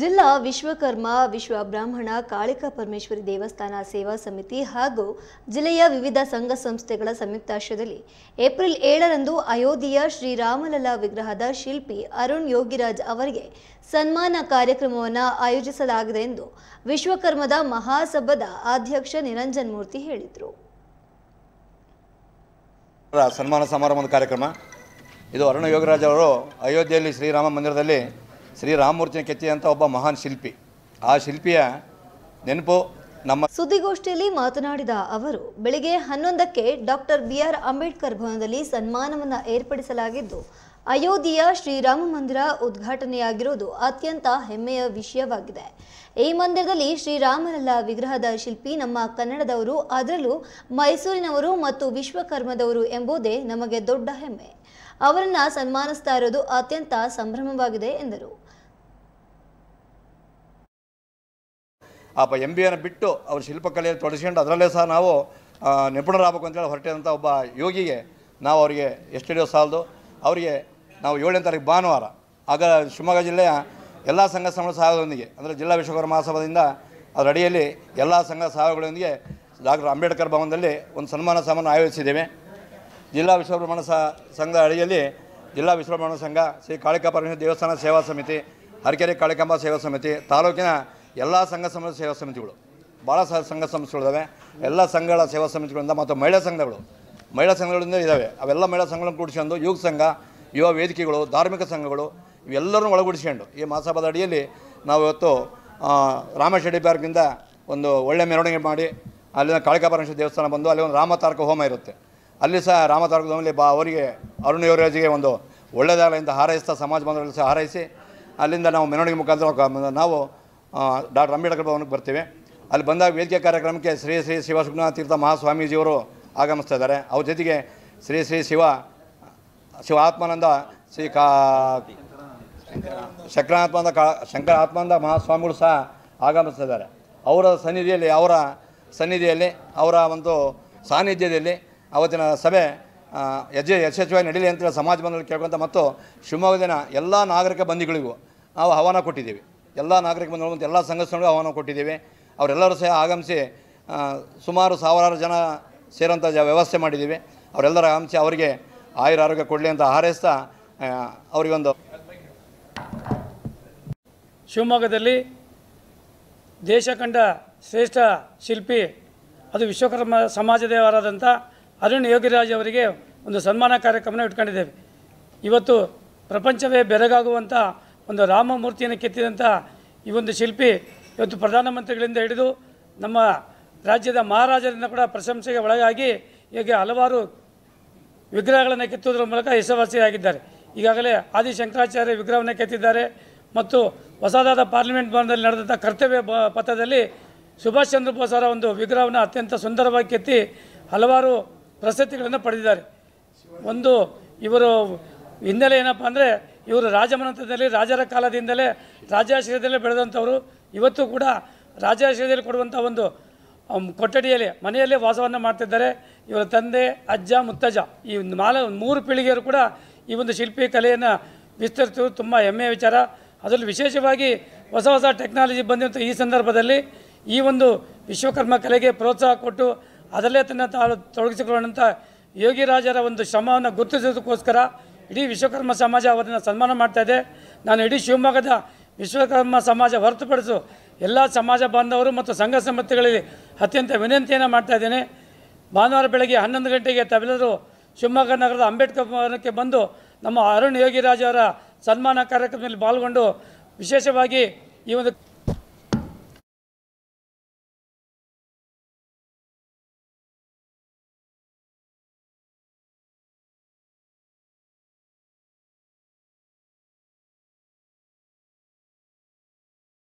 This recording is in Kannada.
ಜಿಲ್ಲಾ ವಿಶ್ವಕರ್ಮ ವಿಶ್ವ ಬ್ರಾಹ್ಮಣ ಕಾಳಿಕಾ ಪರಮೇಶ್ವರಿ ದೇವಸ್ಥಾನ ಸೇವಾ ಸಮಿತಿ ಹಾಗೂ ಜಿಲ್ಲೆಯ ವಿವಿಧ ಸಂಘ ಸಂಸ್ಥೆಗಳ ಸಂಯುಕ್ತಾಶ್ರಯದಲ್ಲಿ ಏಪ್ರಿಲ್ ಏಳರಂದು ಅಯೋಧ್ಯೆಯ ಶ್ರೀರಾಮಲಲಾ ವಿಗ್ರಹದ ಶಿಲ್ಪಿ ಅರುಣ್ ಯೋಗಿರಾಜ್ ಅವರಿಗೆ ಸನ್ಮಾನ ಕಾರ್ಯಕ್ರಮವನ್ನು ಆಯೋಜಿಸಲಾಗಿದೆ ಎಂದು ವಿಶ್ವಕರ್ಮದ ಮಹಾಸಭಾದ ಅಧ್ಯಕ್ಷ ನಿರಂಜನ್ ಮೂರ್ತಿ ಹೇಳಿದರು ಸನ್ಮಾನ ಸಮಾರಂಭದ ಕಾರ್ಯಕ್ರಮ ಇದು ಅರುಣ್ ಯೋಗರಾಜ್ ಅವರು ಅಯೋಧ್ಯೆಯಲ್ಲಿ ಶ್ರೀರಾಮ ಮಂದಿರದಲ್ಲಿ ಶ್ರೀ ರಾಮಮೂರ್ತಿನ ಕೆತ್ತಿದಂಥ ಒಬ್ಬ ಮಹಾನ್ ಶಿಲ್ಪಿ ಆ ಶಿಲ್ಪಿಯ ನೆನಪು ನಮ್ಮ ಸುದ್ದಿಗೋಷ್ಠಿಯಲ್ಲಿ ಮಾತನಾಡಿದ ಅವರು ಬೆಳಿಗ್ಗೆ ಹನ್ನೊಂದಕ್ಕೆ ಡಾಕ್ಟರ್ ಬಿಆರ್ ಅಂಬೇಡ್ಕರ್ ಭವನದಲ್ಲಿ ಸನ್ಮಾನವನ್ನು ಏರ್ಪಡಿಸಲಾಗಿದ್ದು ಅಯೋಧ್ಯೆಯ ಶ್ರೀರಾಮ ಮಂದಿರ ಉದ್ಘಾಟನೆಯಾಗಿರೋದು ಅತ್ಯಂತ ಹೆಮ್ಮೆಯ ವಿಷಯವಾಗಿದೆ ಈ ಮಂದಿರದಲ್ಲಿ ಶ್ರೀರಾಮಲಲ್ಲ ವಿಗ್ರಹದ ಶಿಲ್ಪಿ ನಮ್ಮ ಕನ್ನಡದವರು ಅದರಲ್ಲೂ ಮೈಸೂರಿನವರು ಮತ್ತು ವಿಶ್ವಕರ್ಮದವರು ಎಂಬುದೇ ನಮಗೆ ದೊಡ್ಡ ಹೆಮ್ಮೆ ಅವರನ್ನ ಸನ್ಮಾನಿಸ್ತಾ ಇರೋದು ಅತ್ಯಂತ ಸಂಭ್ರಮವಾಗಿದೆ ಎಂದರು ಪಾಪ ಎಂ ಬಿ ಬಿಟ್ಟು ಅವ್ರ ಶಿಲ್ಪಕಲೆಯಲ್ಲಿ ತೊಡಸ್ಕೊಂಡು ಅದರಲ್ಲೇ ಸಹ ನಾವು ನಿಪುಣರಾಗಬೇಕು ಅಂತೇಳಿ ಹೊರಟಿದಂಥ ಒಬ್ಬ ಯೋಗಿಗೆ ನಾವು ಅವರಿಗೆ ಎಷ್ಟು ಸಾಲದು ಅವರಿಗೆ ನಾವು ಏಳನೇ ತಾರೀಕು ಭಾನುವಾರ ಆಗ ಶಿವಮೊಗ್ಗ ಜಿಲ್ಲೆಯ ಎಲ್ಲ ಸಂಘ ಸಂಸ್ಥೆಗಳ ಸಹಾಯದೊಂದಿಗೆ ಅಂದರೆ ಜಿಲ್ಲಾ ವಿಶ್ವಕರ್ಮ ಮಹಾಸಭಾದಿಂದ ಅದರ ಅಡಿಯಲ್ಲಿ ಎಲ್ಲ ಸಂಘ ಸಹಾಯಗಳೊಂದಿಗೆ ಡಾಕ್ಟರ್ ಅಂಬೇಡ್ಕರ್ ಭವನದಲ್ಲಿ ಒಂದು ಸನ್ಮಾನ ಸಮಾನ ಆಯೋಜಿಸಿದ್ದೇವೆ ಜಿಲ್ಲಾ ವಿಶ್ವಬ್ರಹ್ಮಣ ಸಂಘದ ಅಡಿಯಲ್ಲಿ ಜಿಲ್ಲಾ ವಿಶ್ವಬ್ರಹ್ಮಣ ಸಂಘ ಶ್ರೀ ಕಾಳಿಕಾಪರಮೇಶ್ವರ ದೇವಸ್ಥಾನ ಸೇವಾ ಸಮಿತಿ ಹರಕೆರೆ ಕಾಳಿಕಾಂಬ ಸೇವಾ ಸಮಿತಿ ತಾಲೂಕಿನ ಎಲ್ಲ ಸಂಘ ಸಂಸ್ಥೆ ಸೇವಾ ಸಮಿತಿಗಳು ಭಾಳ ಸಹ ಸಂಘ ಸಂಸ್ಥೆಗಳಿದ್ದಾವೆ ಎಲ್ಲ ಸಂಘಗಳ ಸೇವಾ ಸಮಿತಿಗಳಿಂದ ಮತ್ತು ಮಹಿಳಾ ಸಂಘಗಳು ಮಹಿಳಾ ಸಂಘಗಳಿಂದ ಇದ್ದಾವೆ ಅವೆಲ್ಲ ಮಹಿಳಾ ಸಂಘಗಳನ್ನು ಕೂಡಿಸ್ಕೊಂಡು ಯುವ ಸಂಘ ಯುವ ವೇದಿಕೆಗಳು ಧಾರ್ಮಿಕ ಸಂಘಗಳು ಇವೆಲ್ಲರನ್ನೂ ಒಳಗೂಡಿಸ್ಕೊಂಡು ಈ ಮಹಾಸಭಾದ ಅಡಿಯಲ್ಲಿ ನಾವು ಇವತ್ತು ರಾಮೇಶ್ವರಿ ಪಾರ್ಕಿಂದ ಒಂದು ಒಳ್ಳೆಯ ಮೆರವಣಿಗೆ ಮಾಡಿ ಅಲ್ಲಿನ ಕಾಳಿಕಾಪರಮೇಶ್ವರ ದೇವಸ್ಥಾನ ಬಂದು ಅಲ್ಲಿ ಒಂದು ರಾಮ ತಾರಕ ಹೋಮ ಇರುತ್ತೆ ಅಲ್ಲಿ ಸಹ ರಾಮ ಬಾ ಅವರಿಗೆ ಅರುಣ್ ಯುವರಾಜ್ಗೆ ಒಂದು ಒಳ್ಳೆಯದಾಗಲಿಂದ ಹಾರೈಸ್ತಾ ಸಮಾಜ ಬಾಂಧವರಲ್ಲಿ ಸಹ ಹಾರೈಸಿ ಅಲ್ಲಿಂದ ನಾವು ಮೆರವಣಿಗೆ ಮುಖಾಂತರ ನಾವು ಡಾಕ್ಟರ್ ಅಂಬೇಡ್ಕರ್ ಭವನಕ್ಕೆ ಬರ್ತೀವಿ ಅಲ್ಲಿ ಬಂದಾಗ ವೇದಿಕೆ ಕಾರ್ಯಕ್ರಮಕ್ಕೆ ಶ್ರೀ ಶ್ರೀ ಶಿವ ತೀರ್ಥ ಮಹಾಸ್ವಾಮೀಜಿಯವರು ಆಗಮಿಸ್ತಾ ಇದ್ದಾರೆ ಅವ್ರ ಜೊತೆಗೆ ಶ್ರೀ ಶ್ರೀ ಶಿವ ಶಿವ ಆತ್ಮಾನಂದ ಶ್ರೀ ಕಾ ಶಂಕರಾತ್ಮಾನಂದ ಕಾ ಶಂಕರ ಆತ್ಮಾನಂದ ಮಹಾಸ್ವಾಮಿಗಳು ಸಹ ಆಗಮಿಸ್ತಾ ಇದ್ದಾರೆ ಅವರ ಸನ್ನಿಧಿಯಲ್ಲಿ ಅವರ ಸನ್ನಿಧಿಯಲ್ಲಿ ಅವರ ಒಂದು ಸಾನ್ನಿಧ್ಯದಲ್ಲಿ ಅವತ್ತಿನ ಸಭೆ ಯಜ ಯಶಸ್ವಿಯಾಗಿ ನಡೀಲಿ ಅಂತೇಳಿ ಸಮಾಜ ಬಂಧುಗಳು ಕೇಳ್ಕೊಂತ ಮತ್ತು ಶಿವಮೊಗ್ಗದಿನ ಎಲ್ಲ ನಾಗರಿಕ ಬಂಧಿಗಳಿಗೂ ನಾವು ಆಹ್ವಾನ ಕೊಟ್ಟಿದ್ದೀವಿ ಎಲ್ಲ ನಾಗರಿಕ ಬಂಧುಗಳು ಮತ್ತು ಎಲ್ಲ ಸಂಘಸ್ಥೆಗಳಿಗೂ ಆಹ್ವಾನ ಕೊಟ್ಟಿದ್ದೀವಿ ಅವರೆಲ್ಲರೂ ಸಹ ಆಗಮಿಸಿ ಸುಮಾರು ಸಾವಿರಾರು ಜನ ಸೇರೋಂಥ ಜ ವ್ಯವಸ್ಥೆ ಮಾಡಿದ್ದೀವಿ ಅವರೆಲ್ಲರ ಆಗಮಿಸಿ ಅವರಿಗೆ ಆಯುರ ಆರೋಗ್ಯ ಕೊಡಲಿ ಅಂತ ಹಾರೈಸ್ತಾ ಅವರಿಗೊಂದು ಶಿವಮೊಗ್ಗದಲ್ಲಿ ದೇಶ ಕಂಡ ಶ್ರೇಷ್ಠ ಶಿಲ್ಪಿ ಅದು ವಿಶ್ವಕರ್ಮ ಸಮಾಜದೇವರಾದಂಥ ಅರುಣ್ ಯೋಗಿರಾಜ್ ಅವರಿಗೆ ಒಂದು ಸನ್ಮಾನ ಕಾರ್ಯಕ್ರಮನ ಇಟ್ಕೊಂಡಿದ್ದೇವೆ ಇವತ್ತು ಪ್ರಪಂಚವೇ ಬೆರಗಾಗುವಂಥ ಒಂದು ರಾಮಮೂರ್ತಿಯನ್ನು ಕೆತ್ತಿದಂಥ ಈ ಒಂದು ಶಿಲ್ಪಿ ಇವತ್ತು ಪ್ರಧಾನಮಂತ್ರಿಗಳಿಂದ ಹಿಡಿದು ನಮ್ಮ ರಾಜ್ಯದ ಮಹಾರಾಜರಿಂದ ಕೂಡ ಪ್ರಶಂಸೆಗೆ ಒಳಗಾಗಿ ಹೀಗೆ ಹಲವಾರು ವಿಗ್ರಹಗಳನ್ನು ಕೆತ್ತುವುದರ ಮೂಲಕ ಹೆಸರುವಾಸಿಯಾಗಿದ್ದಾರೆ ಈಗಾಗಲೇ ಆದಿ ಶಂಕರಾಚಾರ್ಯ ವಿಗ್ರಹವನ್ನು ಕೆತ್ತಿದ್ದಾರೆ ಮತ್ತು ಹೊಸದಾದ ಪಾರ್ಲಿಮೆಂಟ್ ಭವನದಲ್ಲಿ ನಡೆದಂಥ ಕರ್ತವ್ಯ ಪಥದಲ್ಲಿ ಸುಭಾಷ್ ಚಂದ್ರ ಬೋಸ್ ಅವರ ಒಂದು ವಿಗ್ರಹವನ್ನು ಅತ್ಯಂತ ಸುಂದರವಾಗಿ ಕೆತ್ತಿ ಹಲವಾರು ಪ್ರಶಸ್ತಿಗಳನ್ನು ಪಡೆದಿದ್ದಾರೆ ಒಂದು ಇವರು ಹಿನ್ನೆಲೆ ಏನಪ್ಪ ಅಂದರೆ ಇವರು ರಾಜಮನಂತದಲ್ಲಿ ರಾಜರ ಕಾಲದಿಂದಲೇ ರಾಜಾಶ್ರಯದಲ್ಲೇ ಬೆಳೆದಂಥವರು ಇವತ್ತು ಕೂಡ ರಾಜಾಶ್ರಯದಲ್ಲಿ ಕೊಡುವಂಥ ಒಂದು ಕೊಠಡಿಯಲ್ಲಿ ಮನೆಯಲ್ಲೇ ವಾಸವನ್ನು ಮಾಡ್ತಿದ್ದಾರೆ ಇವರ ತಂದೆ ಅಜ್ಜ ಮುತ್ತಜ್ಜ ಈ ಮಾಲ ಮೂರು ಪೀಳಿಗೆಯರು ಕೂಡ ಈ ಒಂದು ಶಿಲ್ಪಿ ಕಲೆಯನ್ನು ವಿಸ್ತರಿಸೋದು ತುಂಬ ಹೆಮ್ಮೆಯ ವಿಚಾರ ಅದರಲ್ಲಿ ವಿಶೇಷವಾಗಿ ಹೊಸ ಹೊಸ ಟೆಕ್ನಾಲಜಿ ಬಂದಿರುವಂಥ ಈ ಸಂದರ್ಭದಲ್ಲಿ ಈ ಒಂದು ವಿಶ್ವಕರ್ಮ ಕಲೆಗೆ ಪ್ರೋತ್ಸಾಹ ಕೊಟ್ಟು ಅದರಲ್ಲೇ ತನ್ನ ತಾಳು ತೊಡಗಿಸಿಕೊಳ್ಳುವಂಥ ಯೋಗಿರಾಜರ ಒಂದು ಶ್ರಮವನ್ನು ಗುರುತಿಸೋದಕ್ಕೋಸ್ಕರ ಇಡೀ ವಿಶ್ವಕರ್ಮ ಸಮಾಜ ಅವರನ್ನು ಸನ್ಮಾನ ಇದೆ ನಾನು ಇಡೀ ಶಿವಮೊಗ್ಗದ ವಿಶ್ವಕರ್ಮ ಸಮಾಜ ಹೊರತುಪಡಿಸು ಎಲ್ಲ ಸಮಾಜ ಬಾಂಧವರು ಮತ್ತು ಸಂಘ ಸಂಸ್ಥೆಗಳಲ್ಲಿ ಅತ್ಯಂತ ವಿನಂತಿಯನ್ನು ಮಾಡ್ತಾ ಇದ್ದೇನೆ ಭಾನುವಾರ ಬೆಳಗ್ಗೆ ಹನ್ನೊಂದು ಗಂಟೆಗೆ ತಾವೆಲ್ಲರೂ ಶಿವಮೊಗ್ಗ ನಗರದ ಅಂಬೇಡ್ಕರ್ ಭವನಕ್ಕೆ ಬಂದು ನಮ್ಮ ಅರುಣ್ ಯೋಗಿರಾಜ್ ಅವರ ಸನ್ಮಾನ ಕಾರ್ಯಕ್ರಮದಲ್ಲಿ ಪಾಲ್ಗೊಂಡು ವಿಶೇಷವಾಗಿ ಈ ಒಂದು